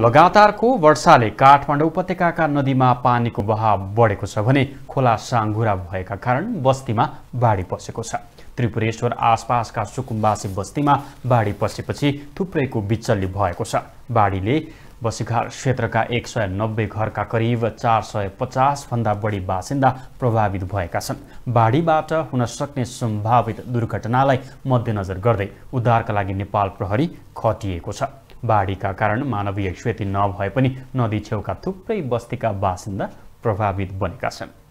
लगातारको वर्षाले काठमाडौँ उपत्यकाका नदीमा पानीको बहाव बढेको छ भने खोला साङ्गुरा भएका कारण बस्तीमा बाढी पसेको छ त्रिपुरेश्वर आसपासका सुकुम्बासी बस्तीमा बाढी पसेपछि थुप्रैको बिचल्ली भएको छ बाढीले बसिघार क्षेत्रका एक सय नब्बे घरका करिब चार सय पचासभन्दा बढी बासिन्दा प्रभावित भएका छन् बाढीबाट हुन सक्ने सम्भावित दुर्घटनालाई मध्यनजर गर्दै उद्धारका लागि नेपाल प्रहरी खटिएको छ बाढीका कारण मानवीय क्षति नभए पनि नदी छेउका थुप्रै बस्तीका बासिन्दा प्रभावित बनेका छन्